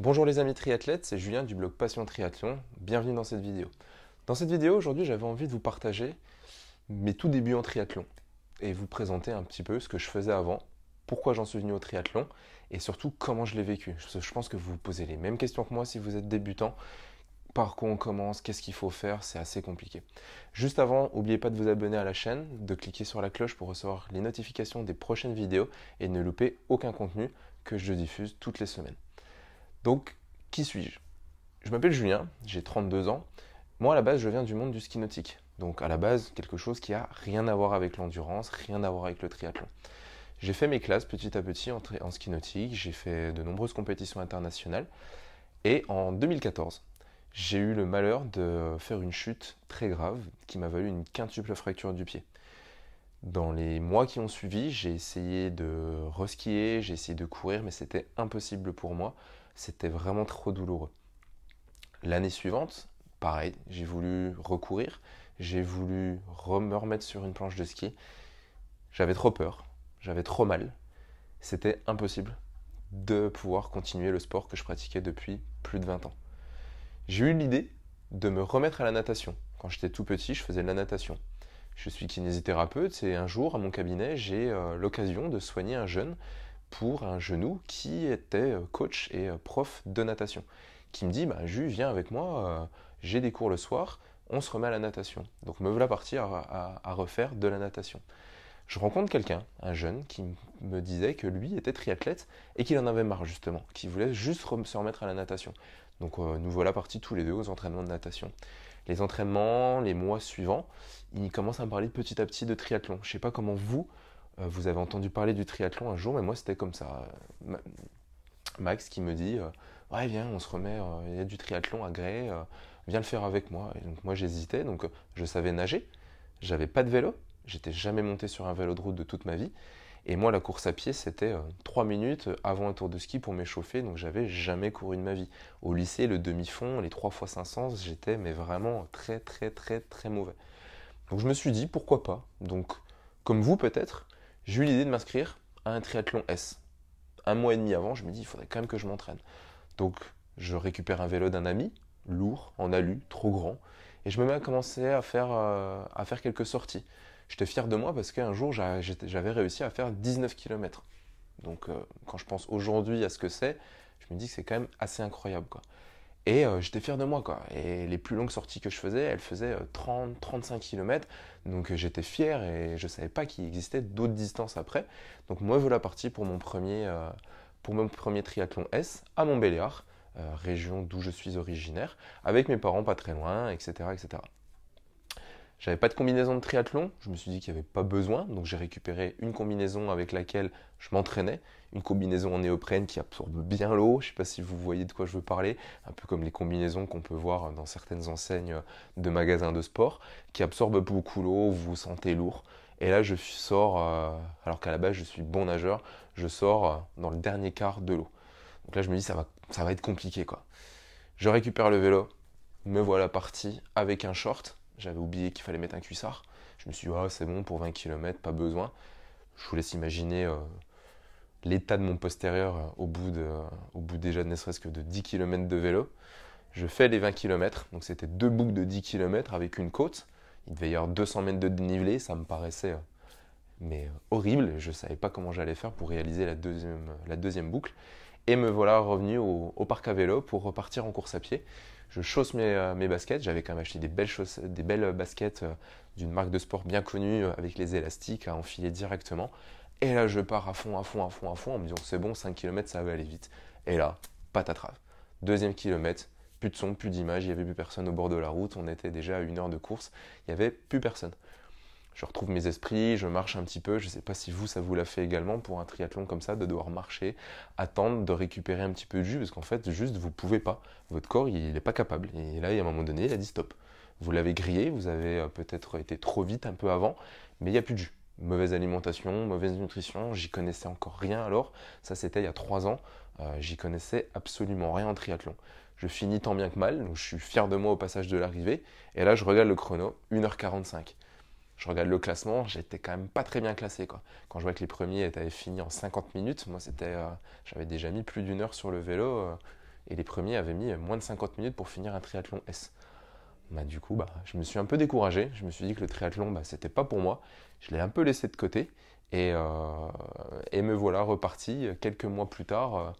Bonjour les amis triathlètes, c'est Julien du blog Passion Triathlon, bienvenue dans cette vidéo. Dans cette vidéo aujourd'hui j'avais envie de vous partager mes tout débuts en triathlon et vous présenter un petit peu ce que je faisais avant, pourquoi j'en suis venu au triathlon et surtout comment je l'ai vécu. Je pense que vous vous posez les mêmes questions que moi si vous êtes débutant. Par quoi on commence, qu'est-ce qu'il faut faire, c'est assez compliqué. Juste avant, n'oubliez pas de vous abonner à la chaîne, de cliquer sur la cloche pour recevoir les notifications des prochaines vidéos et ne louper aucun contenu que je diffuse toutes les semaines. Donc, qui suis-je Je, m'appelle Julien, j'ai 32 ans. Moi, à la base, je viens du monde du ski nautique. Donc, à la base, quelque chose qui a rien à voir avec l'endurance, rien à voir avec le triathlon. J'ai fait mes classes petit à petit en, en ski nautique, j'ai fait de nombreuses compétitions internationales. Et en 2014, j'ai eu le malheur de faire une chute très grave qui m'a valu une quintuple fracture du pied. Dans les mois qui ont suivi, j'ai essayé de reskier, j'ai essayé de courir, mais c'était impossible pour moi. C'était vraiment trop douloureux. L'année suivante, pareil, j'ai voulu recourir, j'ai voulu me remettre sur une planche de ski. J'avais trop peur, j'avais trop mal. C'était impossible de pouvoir continuer le sport que je pratiquais depuis plus de 20 ans. J'ai eu l'idée de me remettre à la natation. Quand j'étais tout petit, je faisais de la natation. Je suis kinésithérapeute et un jour, à mon cabinet, j'ai euh, l'occasion de soigner un jeune pour un genou qui était euh, coach et euh, prof de natation, qui me dit bah, Jus, viens avec moi, j'ai des cours le soir, on se remet à la natation. Donc me voilà parti à, refaire de la natation. Je rencontre quelqu'un, un jeune, qui me disait que lui était triathlète et qu'il en avait marre justement, qu'il voulait juste se remettre à la natation. Donc nous voilà partis tous les deux aux entraînements de natation les entraînements, les mois suivants, il commence à me parler petit à petit de triathlon. Je ne sais pas comment vous, euh, vous avez entendu parler du triathlon un jour, mais moi c'était comme ça. Max qui me dit euh, Ouais, viens, on se remet, euh, il y a du triathlon à Gré, viens le faire avec moi. donc moi j'hésitais, donc je savais nager, j'avais pas de vélo, j'étais jamais monté sur un vélo de route de toute ma vie. Et moi, la course à pied, c'était 3 euh, minutes avant un tour de ski pour m'échauffer, donc j'avais jamais couru de ma vie. Au lycée, le demi-fond, les 3 x 500, j'étais mais vraiment très très très très mauvais. Donc je me suis dit, pourquoi pas Donc, comme vous peut-être, j'ai eu l'idée de m'inscrire à un triathlon S. Un mois et demi avant, je me dis, il faudrait quand même que je m'entraîne. Donc, je récupère un vélo d'un ami, lourd, en alu, trop grand, et je me mets à commencer à faire, euh, à faire quelques sorties. J'étais fier de moi parce qu'un jour, j'avais réussi à faire 19 km. Donc, euh, quand je pense aujourd'hui à ce que c'est, je me dis que c'est quand même assez incroyable. Quoi. Et euh, j'étais fier de moi. Quoi. Et les plus longues sorties que je faisais, elles faisaient 30, 35 km. Donc, j'étais fier et je ne savais pas qu'il existait d'autres distances après. Donc, moi, voilà parti pour mon premier, pour mon premier triathlon S à Montbéliard. Euh, région d'où je suis originaire, avec mes parents pas très loin, etc. etc. J'avais pas de combinaison de triathlon, je me suis dit qu'il n'y avait pas besoin, donc j'ai récupéré une combinaison avec laquelle je m'entraînais, une combinaison en néoprène qui absorbe bien l'eau, je sais pas si vous voyez de quoi je veux parler, un peu comme les combinaisons qu'on peut voir dans certaines enseignes de magasins de sport, qui absorbent beaucoup l'eau, vous vous sentez lourd. Et là je sors, euh, alors qu'à la base je suis bon nageur, je sors dans le dernier quart de l'eau. Donc là je me dis ça va ça va être compliqué quoi. Je récupère le vélo, me voilà parti avec un short. J'avais oublié qu'il fallait mettre un cuissard. Je me suis dit, ah, c'est bon pour 20 km, pas besoin. Je vous laisse imaginer euh, l'état de mon postérieur euh, au, bout de, euh, au bout déjà ne serait-ce que de 10 km de vélo. Je fais les 20 km, donc c'était deux boucles de 10 km avec une côte. Il devait y avoir 200 mètres de dénivelé, ça me paraissait mais horrible. Je ne savais pas comment j'allais faire pour réaliser la deuxième, la deuxième boucle. Et me voilà revenu au, parc à vélo pour repartir en course à pied. Je chausse mes, euh, baskets. J'avais quand même acheté des belles, des belles baskets euh, d'une marque de sport bien connue euh, avec les élastiques à enfiler directement. Et là, je pars à fond, à fond, à fond, à fond en me disant c'est bon, 5 km, ça va aller vite. Et là, patatras, Deuxième kilomètre, plus de son, plus d'image, il n'y avait plus personne au bord de la route. On était déjà à une heure de course, il n'y avait plus personne je retrouve mes esprits, je marche un petit peu. Je ne sais pas si vous, ça vous l'a fait également pour un triathlon comme ça, de devoir marcher, attendre, de récupérer un petit peu de jus, parce qu'en fait, juste, vous ne pouvez pas. Votre corps, il n'est pas capable. Et là, il y a un moment donné, il a dit stop. Vous l'avez grillé, vous avez euh, peut-être été trop vite un peu avant, mais il n'y a plus de jus. Mauvaise alimentation, mauvaise nutrition, j'y connaissais encore rien alors. Ça, c'était il y a trois ans. Euh, j'y connaissais absolument rien en triathlon. Je finis tant bien que mal, donc je suis fier de moi au passage de l'arrivée. Et là, je regarde le chrono, 1h45 je regarde le classement, j'étais quand même pas très bien classé. Quoi. Quand je vois que les premiers avaient fini en 50 minutes, moi c'était, euh, j'avais déjà mis plus d'une heure sur le vélo euh, et les premiers avaient mis moins de 50 minutes pour finir un triathlon S. Bah, du coup, bah, je me suis un peu découragé. Je me suis dit que le triathlon, bah, c'était pas pour moi. Je l'ai un peu laissé de côté et, euh, et me voilà reparti quelques mois plus tard,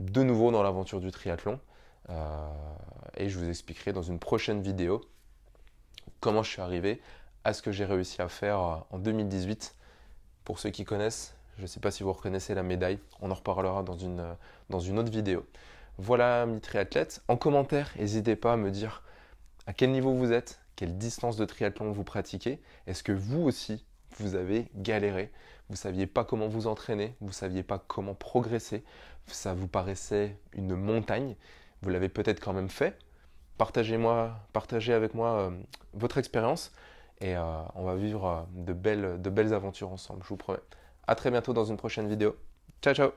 de nouveau dans l'aventure du triathlon. et je vous expliquerai dans une prochaine vidéo comment je suis arrivé à ce que j'ai réussi à faire euh, en 2018. Pour ceux qui connaissent, je ne sais pas si vous reconnaissez la médaille, on en reparlera dans une, euh, dans une autre vidéo. Voilà mes triathlètes. En commentaire, n'hésitez pas à me dire à quel niveau vous êtes, quelle distance de triathlon vous pratiquez. Est-ce que vous aussi, vous avez galéré, vous ne saviez pas comment vous entraîner, vous ne saviez pas comment progresser, ça vous paraissait une montagne, vous l'avez peut-être quand même fait. Partagez-moi, partagez avec moi euh, votre expérience et euh, on va vivre euh, de belles, de belles aventures ensemble, je vous promets. À très bientôt dans une prochaine vidéo. Ciao ciao